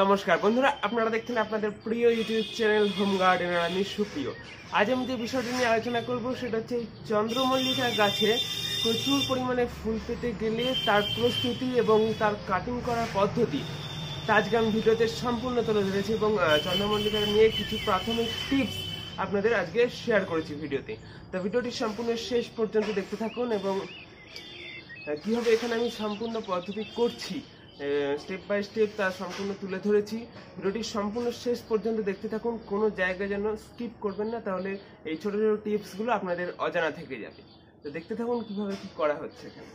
নমস্কার বন্ধুরা আপনারা দেখছেন আপনাদের প্রিয় ইউটিউব চ্যানেল হোম গার্ডেনার আমি সুপ্রিয় আজ আমি যে বিষয়টি নিয়ে আলোচনা করব সেটা হচ্ছে চন্দ্রমল্লিকা গাছে প্রচুর পরিমাণে ফুল পেতে গেলে তার প্রস্তুতি এবং তার কাটিং করার পদ্ধতি তা আজকে আমি ভিডিওতে সম্পূর্ণ তুলে ধরেছি এবং চন্দ্রমল্লিকা নিয়ে কিছু প্রাথমিক টিপস আপনাদের আজকে শেয়ার করেছি ভিডিওতে তো ভিডিওটি সম্পূর্ণ শেষ পর্যন্ত দেখতে থাকুন এবং কীভাবে এখানে আমি সম্পূর্ণ পদ্ধতি করছি স্টেপ বাই স্টেপ তা সম্পূর্ণ তুলে ধরেছি ভিডিওটি সম্পূর্ণ শেষ পর্যন্ত দেখতে থাকুন কোনো জায়গায় যেন স্কিপ করবেন না তাহলে এই ছোটো ছোটো টিপসগুলো আপনাদের অজানা থেকে যাবে তো দেখতে থাকুন কীভাবে কী করা হচ্ছে এখানে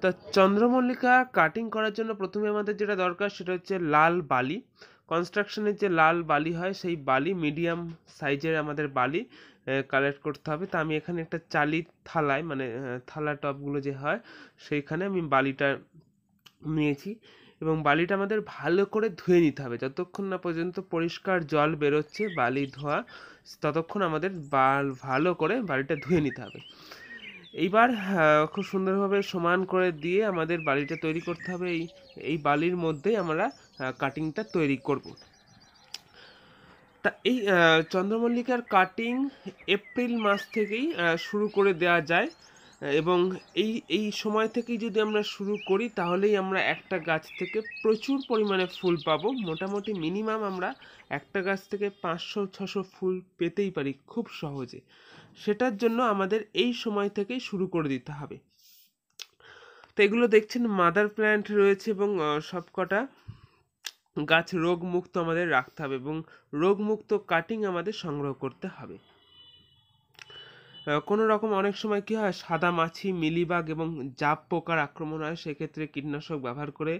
তা চন্দ্রমল্লিকা কাটিং করার জন্য প্রথমে আমাদের যেটা দরকার সেটা হচ্ছে লাল বালি কনস্ট্রাকশনের যে লাল বালি হয় সেই বালি মিডিয়াম সাইজের আমাদের বালি কালেক্ট করতে হবে তা আমি এখানে একটা চালি থালায় মানে থালা টপগুলো যে হয় সেইখানে আমি বালিটা নিয়েছি এবং বালিটা আমাদের ভালো করে ধুয়ে নিতে হবে যতক্ষণ না পর্যন্ত পরিষ্কার জল বেরোচ্ছে বালি ধোয়া ততক্ষণ আমাদের বাল ভালো করে বালিটা ধুয়ে নিতে হবে এইবার খুব সুন্দরভাবে সমান করে দিয়ে আমাদের বালিটা তৈরি করতে হবে এই এই বালির মধ্যেই আমরা কাটিংটা তৈরি করব তা এই চন্দ্রমল্লিকার কাটিং এপ্রিল মাস থেকেই শুরু করে দেওয়া যায় এবং এই এই সময় থেকেই যদি আমরা শুরু করি তাহলেই আমরা একটা গাছ থেকে প্রচুর পরিমাণে ফুল পাব মোটামুটি মিনিমাম আমরা একটা গাছ থেকে পাঁচশো ছশো ফুল পেতেই পারি খুব সহজে সেটার জন্য আমাদের এই সময় থেকেই শুরু করে দিতে হবে তো এগুলো দেখছেন মাদার প্ল্যান্ট রয়েছে এবং সবকটা গাছ রোগমুক্ত আমাদের রাখতে হবে এবং রোগমুক্ত কাটিং আমাদের সংগ্রহ করতে হবে কোনো রকম অনেক সময় কী হয় সাদা মাছি মিলিবাগ এবং জাপ পোকার আক্রমণ হয় সেক্ষেত্রে কীটনাশক ব্যবহার করে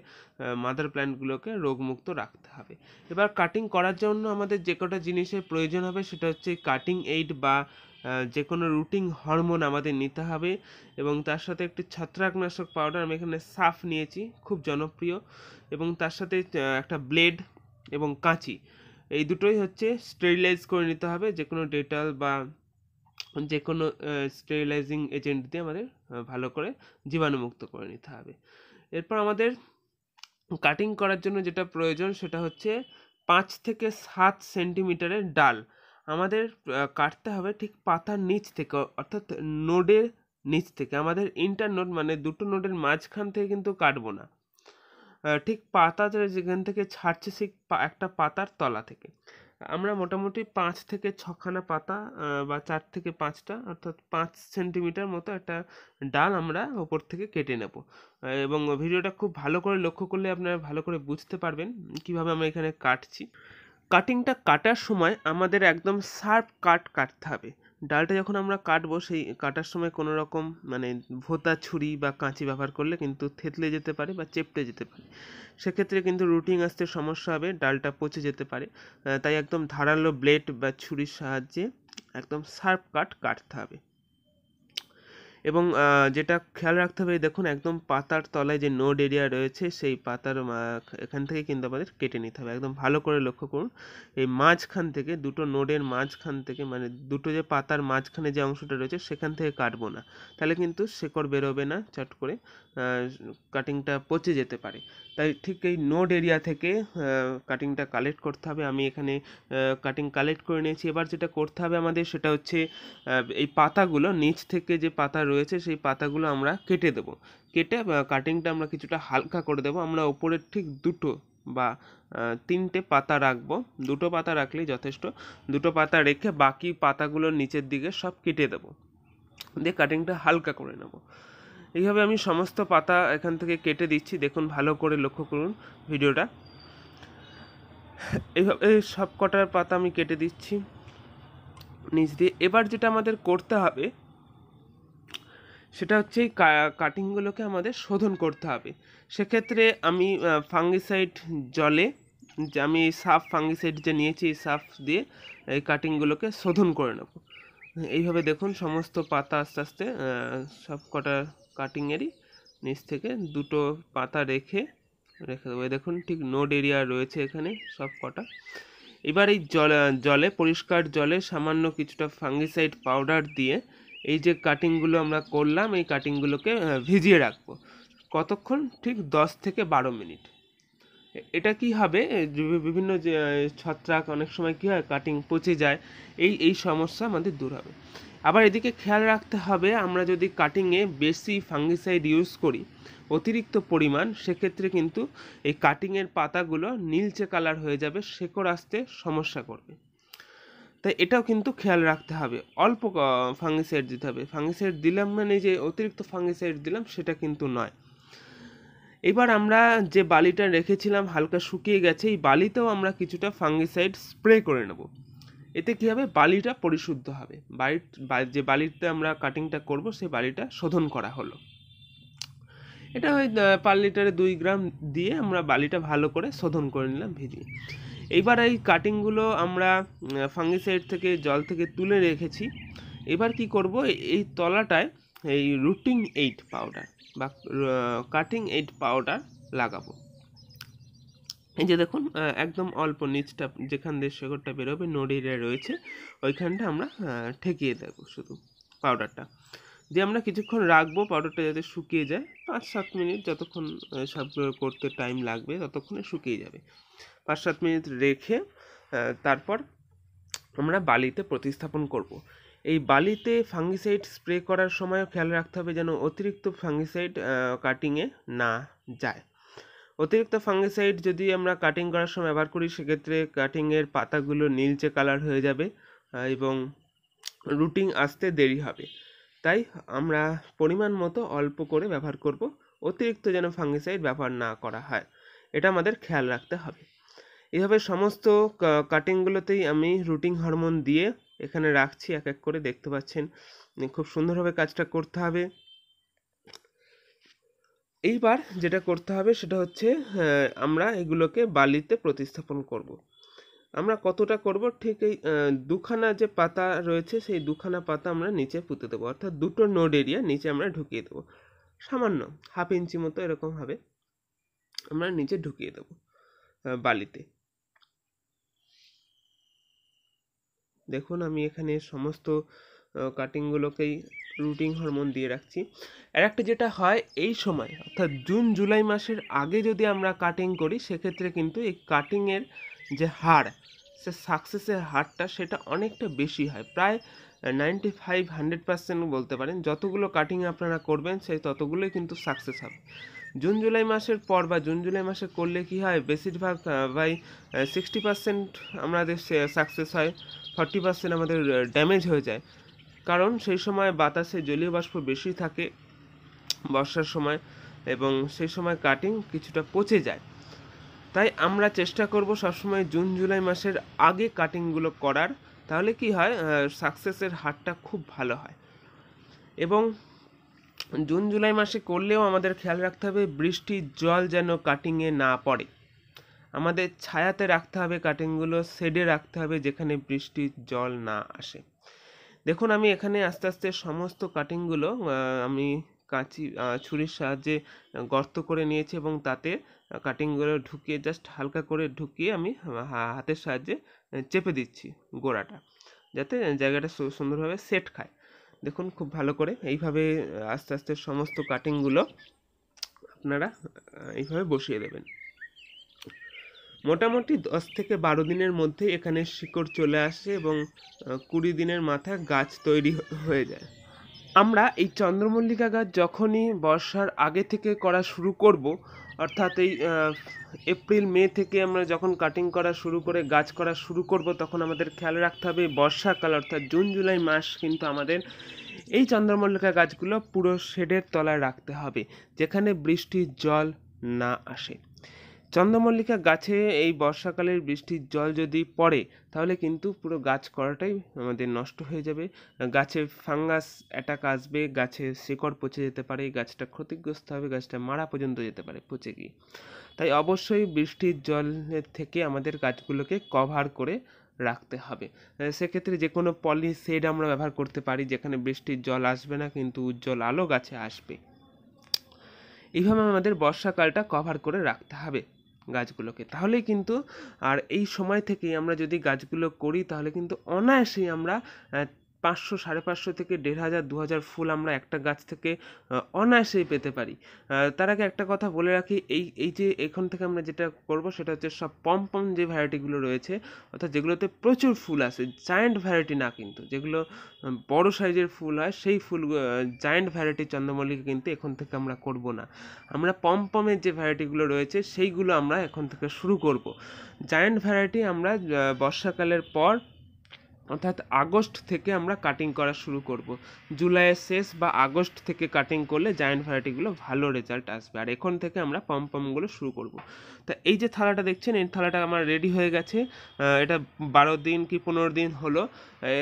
মাদার প্ল্যান্টগুলোকে রোগমুক্ত রাখতে হবে এবার কাটিং করার জন্য আমাদের যে কটা জিনিসের প্রয়োজন হবে সেটা হচ্ছে কাটিং এইড বা যে কোনো রুটিং হরমোন আমাদের নিতে হবে এবং তার সাথে একটি ছত্রাকনাশক পাউডার আমি এখানে সাফ নিয়েছি খুব জনপ্রিয় এবং তার সাথে একটা ব্লেড এবং কাঁচি এই দুটোই হচ্ছে স্টেরিলাইজ করে নিতে হবে যে কোনো ডেটাল বা যে কোনো স্টেরিলাইজিং এজেন্ট দিয়ে আমাদের ভালো করে জীবাণুমুক্ত করে নিতে হবে এরপর আমাদের কাটিং করার জন্য যেটা প্রয়োজন সেটা হচ্ছে পাঁচ থেকে সাত সেন্টিমিটারের ডাল আমাদের কাটতে হবে ঠিক পাতার নিচ থেকে অর্থাৎ নোডের নিচ থেকে আমাদের ইন্টার নোড মানে দুটো নোডের মাঝখান থেকে কিন্তু কাটবো না ঠিক পাতা যেখান থেকে ছাড়ছে সেই একটা পাতার তলা থেকে আমরা মোটামুটি পাঁচ থেকে ছখানা পাতা বা চার থেকে পাঁচটা অর্থাৎ পাঁচ সেন্টিমিটার মতো একটা ডাল আমরা ওপর থেকে কেটে নেব এবং ভিডিওটা খুব ভালো করে লক্ষ্য করলে আপনারা ভালো করে বুঝতে পারবেন কিভাবে আমরা এখানে কাটছি কাটিংটা কাটার সময় আমাদের একদম শার্প কাট কাটতে হবে ডালটা যখন আমরা কাটবো সেই কাটার সময় কোনো রকম মানে ভোতা ছুরি বা কাঁচি ব্যবহার করলে কিন্তু থেতলে যেতে পারে বা চেপটে যেতে পারে সেক্ষেত্রে কিন্তু রুটিং আসতে সমস্যা হবে ডালটা পচে যেতে পারে তাই একদম ধারালো ব্লেড বা ছুরির সাহায্যে একদম শার্প কাট কাটতে হবে এবং যেটা খেয়াল রাখতে হবে দেখুন একদম পাতার তলায় যে নোড এরিয়া রয়েছে সেই পাতার এখান থেকে কিন্তু আমাদের কেটে নিতে হবে একদম ভালো করে লক্ষ্য করুন এই মাঝখান থেকে দুটো নোডের মাঝখান থেকে মানে দুটো যে পাতার মাঝখানে যে অংশটা রয়েছে সেখান থেকে কাটবো না তাহলে কিন্তু শেকড় বেরোবে না চট করে কাটিংটা পচে যেতে পারে তাই ঠিক এই নোড এরিয়া থেকে কাটিংটা কালেক্ট করতে হবে আমি এখানে কাটিং কালেক্ট করে নিয়েছি এবার যেটা করতে হবে আমাদের সেটা হচ্ছে এই পাতাগুলো নিচ থেকে যে পাতা রয়েছে রয়েছে সেই পাতাগুলো আমরা কেটে দেব কেটে কাটিংটা আমরা কিছুটা হালকা করে দেব আমরা ওপরের ঠিক দুটো বা তিনটে পাতা রাখবো দুটো পাতা রাখলেই যথেষ্ট দুটো পাতা রেখে বাকি পাতাগুলোর নিচের দিকে সব কেটে দেব দিয়ে কাটিংটা হালকা করে নেব এইভাবে আমি সমস্ত পাতা এখান থেকে কেটে দিচ্ছি দেখুন ভালো করে লক্ষ্য করুন ভিডিওটা এইভাবে সব কটার পাতা আমি কেটে দিচ্ছি নিচ দিয়ে এবার যেটা আমাদের করতে হবে সেটা হচ্ছে এই কাটিংগুলোকে আমাদের শোধন করতে হবে সেক্ষেত্রে আমি ফাঙ্গিসাইড জলে যে আমি এই সাফ ফাঙ্গিসাইড যে নিয়েছি এই সাফ দিয়ে এই কাটিংগুলোকে শোধন করে নেব এইভাবে দেখুন সমস্ত পাতা আস্তে আস্তে সব কটা কাটিংয়েরই নিচ থেকে দুটো পাতা রেখে রেখে দেবো দেখুন ঠিক নোড এরিয়া রয়েছে এখানে সব কটা এবার এই জলে জলে পরিষ্কার জলে সামান্য কিছুটা ফাঙ্গিসাইড পাউডার দিয়ে এই যে কাটিংগুলো আমরা করলাম এই কাটিংগুলোকে ভিজিয়ে রাখবো কতক্ষণ ঠিক দশ থেকে বারো মিনিট এটা কি হবে বিভিন্ন যে ছত্রাক অনেক সময় কী হয় কাটিং পচে যায় এই এই সমস্যা আমাদের দূর হবে আবার এদিকে খেয়াল রাখতে হবে আমরা যদি কাটিংয়ে বেশি ফাঙ্গিসাইড ইউজ করি অতিরিক্ত পরিমাণ সেক্ষেত্রে কিন্তু এই কাটিংয়ের পাতাগুলো নীলচে কালার হয়ে যাবে শেকড় আসতে সমস্যা করবে তাই এটাও কিন্তু খেয়াল রাখতে হবে অল্প ফাঙ্গিসাইড দিতে হবে ফাঙ্গিসাইড দিলাম মানে যে অতিরিক্ত ফাঙ্গিসাইড দিলাম সেটা কিন্তু নয় এবার আমরা যে বালিটা রেখেছিলাম হালকা শুকিয়ে গেছে এই বালিতেও আমরা কিছুটা ফাঙ্গিসাইড স্প্রে করে নেব এতে কী হবে বালিটা পরিশুদ্ধ হবে বাড়ির যে বালিতে আমরা কাটিংটা করব সেই বালিটা শোধন করা হলো এটা ওই পার লিটারে দুই গ্রাম দিয়ে আমরা বালিটা ভালো করে শোধন করে নিলাম ভিজিয়ে এবার এই কাটিংগুলো আমরা ফাঙ্গিসাইড থেকে জল থেকে তুলে রেখেছি এবার কি করব এই তলাটায় এই রুটিং এইট পাউডার বা কাটিং এইট পাউডার লাগাবো এই যে দেখুন একদম অল্প নিচটা যেখান দিয়ে শেকড়টা বেরোবে নড়িয়ে রয়েছে ওইখানটা আমরা ঠেকিয়ে দেবো শুধু পাউডারটা দিয়ে আমরা কিছুক্ষণ রাখবো পাউডারটা যাতে শুকিয়ে যায় পাঁচ সাত মিনিট যতক্ষণ সব করতে টাইম লাগবে ততক্ষণে শুকিয়ে যাবে পাঁচ সাত মিনিট রেখে তারপর আমরা বালিতে প্রতিস্থাপন করব। এই বালিতে ফাঙ্গিসাইড স্প্রে করার সময় খেয়াল রাখতে হবে যেন অতিরিক্ত ফাঙ্গিসাইড কাটিংয়ে না যায় অতিরিক্ত ফাঙ্গিসাইড যদি আমরা কাটিং করার সময় ব্যবহার করি সেক্ষেত্রে কাটিংয়ের পাতাগুলো নীলচে কালার হয়ে যাবে এবং রুটিং আসতে দেরি হবে তাই আমরা পরিমাণ মতো অল্প করে ব্যবহার করব অতিরিক্ত যেন ফাঙ্গিসাইড ব্যবহার না করা হয় এটা আমাদের খেয়াল রাখতে হবে এভাবে সমস্ত কাটিংগুলোতেই আমি রুটিং হরমোন দিয়ে এখানে রাখছি এক এক করে দেখতে পাচ্ছেন খুব সুন্দরভাবে কাজটা করতে হবে এইবার যেটা করতে হবে সেটা হচ্ছে হ্যাঁ, আমরা এগুলোকে বালিতে প্রতিস্থাপন করব। আমরা কতটা করব ঠিক এই দুখানা যে পাতা রয়েছে সেই দুখানা পাতা আমরা নিচে পুঁতে দেবো অর্থাৎ দুটো নোড এরিয়া নিচে আমরা ঢুকিয়ে দেবো সামান্য হাফ ইঞ্চি মতো এরকম হবে আমরা নিচে ঢুকিয়ে দেবো বালিতে দেখুন আমি এখানে সমস্ত কাটিংগুলোকেই রুটিং হরমোন দিয়ে রাখছি আর একটা যেটা হয় এই সময় অর্থাৎ জুন জুলাই মাসের আগে যদি আমরা কাটিং করি সেক্ষেত্রে কিন্তু এই কাটিংয়ের যে হার সে সাকসেসের হারটা সেটা অনেকটা বেশি হয় প্রায় নাইনটি ফাইভ হান্ড্রেড পার্সেন্ট বলতে পারেন যতগুলো কাটিং আপনারা করবেন সেই ততগুলোই কিন্তু সাকসেস হবে জুন জুলাই মাসের পর বা জুন জুলাই মাসে করলে কি হয় বেশিরভাগ ভাই সিক্সটি পার্সেন্ট আমাদের সাকসেস হয় ফর্টি পার্সেন্ট আমাদের ড্যামেজ হয়ে যায় কারণ সেই সময় বাতাসে জলীয় বাষ্প বেশি থাকে বর্ষার সময় এবং সেই সময় কাটিং কিছুটা পচে যায় তাই আমরা চেষ্টা করব সবসময় জুন জুলাই মাসের আগে কাটিংগুলো করার তাহলে কি হয় সাকসেসের হারটা খুব ভালো হয় এবং জুন জুলাই মাসে করলেও আমাদের খেয়াল রাখতে হবে বৃষ্টির জল যেন কাটিংয়ে না পড়ে আমাদের ছায়াতে রাখতে হবে কাটিংগুলো শেডে রাখতে হবে যেখানে বৃষ্টির জল না আসে দেখুন আমি এখানে আস্তে আস্তে সমস্ত কাটিংগুলো আমি কাঁচি ছুরির সাহায্যে গর্ত করে নিয়েছি এবং তাতে কাটিংগুলো ঢুকিয়ে জাস্ট হালকা করে ঢুকিয়ে আমি হাতের সাহায্যে চেপে দিচ্ছি গোড়াটা যাতে জায়গাটা সুন্দরভাবে সেট খায় দেখুন খুব ভালো করে এইভাবে আস্তে আস্তে সমস্ত কাটিংগুলো আপনারা এইভাবে বসিয়ে দেবেন মোটামুটি দশ থেকে বারো দিনের মধ্যে এখানে শিকড় চলে আসে এবং কুড়ি দিনের মাথা গাছ তৈরি হয়ে যায় আমরা এই চন্দ্রমল্লিকা গাছ যখনই বর্ষার আগে থেকে করা শুরু করব অর্থাৎ এই এপ্রিল মে থেকে আমরা যখন কাটিং করা শুরু করে গাছ করা শুরু করব তখন আমাদের খেয়াল রাখতে হবে বর্ষাকাল অর্থাৎ জুন জুলাই মাস কিন্তু আমাদের এই চন্দ্রমল্লিকা গাছগুলো পুরো শেডের তলায় রাখতে হবে যেখানে বৃষ্টির জল না আসে চন্দ্রমল্লিকা গাছে এই বর্ষাকালের বৃষ্টির জল যদি পড়ে তাহলে কিন্তু পুরো গাছ করাটাই আমাদের নষ্ট হয়ে যাবে গাছে ফাঙ্গাস অ্যাটাক আসবে গাছে শিকড় পচে যেতে পারে গাছটা ক্ষতিগ্রস্ত হবে গাছটা মারা পর্যন্ত যেতে পারে পচে গিয়ে তাই অবশ্যই বৃষ্টির জলের থেকে আমাদের গাছগুলোকে কভার করে রাখতে হবে সেক্ষেত্রে যে কোনো পলি শেড আমরা ব্যবহার করতে পারি যেখানে বৃষ্টির জল আসবে না কিন্তু উজ্জ্বল আলো গাছে আসবে এইভাবে আমাদের বর্ষাকালটা কভার করে রাখতে হবে গাছগুলোকে তাহলেই কিন্তু আর এই সময় থেকেই আমরা যদি গাছগুলো করি তাহলে কিন্তু অনায়াসেই আমরা পাঁচশো সাড়ে পাঁচশো থেকে দেড় হাজার দু হাজার ফুল আমরা একটা গাছ থেকে অনায়াসেই পেতে পারি তার আগে একটা কথা বলে রাখি এই এই যে এখান থেকে আমরা যেটা করব সেটা হচ্ছে সব পম পম যে ভ্যারাইটিগুলো রয়েছে অর্থাৎ যেগুলোতে প্রচুর ফুল আসে জায়েন্ট ভ্যারাইটি না কিন্তু যেগুলো বড় সাইজের ফুল হয় সেই ফুল জায়েন্ট ভ্যারাইটি চন্দ্রমল্লিকা কিন্তু এখন থেকে আমরা করব না আমরা পম পমের যে ভ্যারাইটিগুলো রয়েছে সেইগুলো আমরা এখন থেকে শুরু করব জায়েন্ট ভ্যারাইটি আমরা বর্ষাকালের পর অর্থাৎ আগস্ট থেকে আমরা কাটিং করা শুরু করব জুলাইয়ের শেষ বা আগস্ট থেকে কাটিং করলে জায়েন্ট ভ্যারাইটিগুলো ভালো রেজাল্ট আসবে আর এখন থেকে আমরা পমপমগুলো শুরু করব তা এই যে থালাটা দেখছেন এই থালাটা আমার রেডি হয়ে গেছে এটা বারো দিন কি পনেরো দিন হলো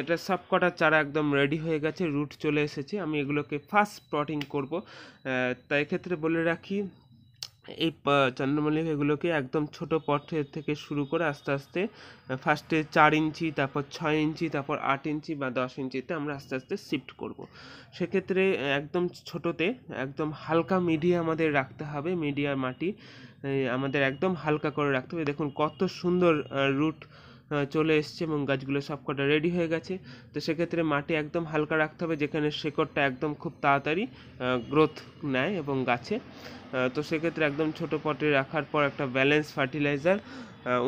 এটা সব কটা চারা একদম রেডি হয়ে গেছে রুট চলে এসেছে আমি এগুলোকে ফার্স্ট স্পটিং করব তাই ক্ষেত্রে বলে রাখি এই চন্দ্রমল্লিকা এগুলোকে একদম ছোট পথের থেকে শুরু করে আস্তে আস্তে ফার্স্টে চার ইঞ্চি তারপর ছয় ইঞ্চি তারপর আট ইঞ্চি বা দশ ইঞ্চিতে আমরা আস্তে আস্তে শিফট করব। সেক্ষেত্রে একদম ছোটোতে একদম হালকা মিডিয়া আমাদের রাখতে হবে মিডিয়ার মাটি আমাদের একদম হালকা করে রাখতে হবে দেখুন কত সুন্দর রুট চলে এসছে এবং গাছগুলো সব কটা রেডি হয়ে গেছে তো সেক্ষেত্রে মাটি একদম হালকা রাখতে হবে যেখানে শেকড়টা একদম খুব তাড়াতাড়ি গ্রোথ নেয় এবং গাছে তো সেক্ষেত্রে একদম ছোট পটে রাখার পর একটা ব্যালেন্স ফার্টিলাইজার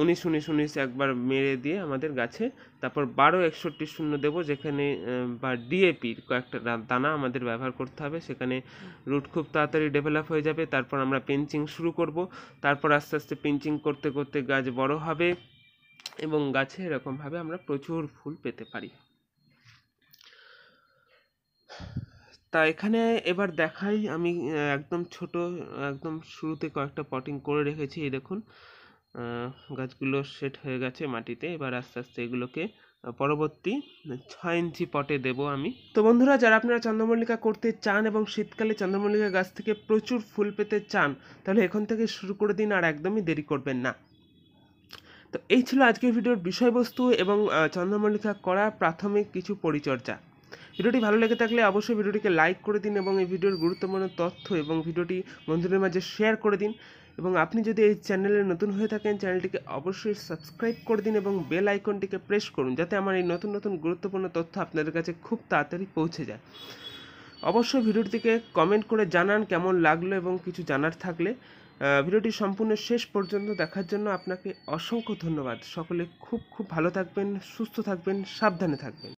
উনিশ উনিশ উনিশ একবার মেরে দিয়ে আমাদের গাছে তারপর বারো একষট্টি শূন্য দেবো যেখানে বা ডিএপির কয়েকটা দানা আমাদের ব্যবহার করতে হবে সেখানে রুট খুব তাড়াতাড়ি ডেভেলপ হয়ে যাবে তারপর আমরা পেঞ্চিং শুরু করব তারপর আস্তে আস্তে পেঞ্চিং করতে করতে গাছ বড় হবে এবং গাছে এরকমভাবে আমরা প্রচুর ফুল পেতে পারি তা এখানে এবার দেখাই আমি একদম ছোট একদম শুরুতে কয়েকটা পটিং করে রেখেছি এই দেখুন গাছগুলো সেট হয়ে গেছে মাটিতে এবার আস্তে আস্তে এগুলোকে পরবর্তী ছয় ইঞ্চি পটে দেব আমি তো বন্ধুরা যারা আপনারা চন্দ্রমল্লিকা করতে চান এবং শীতকালে চন্দ্রমল্লিকা গাছ থেকে প্রচুর ফুল পেতে চান তাহলে এখন থেকে শুরু করে দিন আর একদমই দেরি করবেন না তো এই ছিল আজকের ভিডিওর বিষয়বস্তু এবং চন্দ্রমল্লিকা করা প্রাথমিক কিছু পরিচর্যা ভিডিওটি ভালো লেগে থাকলে অবশ্যই ভিডিওটিকে লাইক করে দিন এবং এই ভিডিওর গুরুত্বপূর্ণ তথ্য এবং ভিডিওটি বন্ধুদের মাঝে শেয়ার করে দিন এবং আপনি যদি এই চ্যানেলে নতুন হয়ে থাকেন চ্যানেলটিকে অবশ্যই সাবস্ক্রাইব করে দিন এবং বেল আইকনটিকে প্রেস করুন যাতে আমার এই নতুন নতুন গুরুত্বপূর্ণ তথ্য আপনাদের কাছে খুব তাড়াতাড়ি পৌঁছে যায় অবশ্যই ভিডিওটিকে কমেন্ট করে জানান কেমন লাগলো এবং কিছু জানার থাকলে ভিডিওটি সম্পূর্ণ শেষ পর্যন্ত দেখার জন্য আপনাকে অসংখ্য ধন্যবাদ সকলে খুব খুব ভালো থাকবেন সুস্থ থাকবেন সাবধানে থাকবেন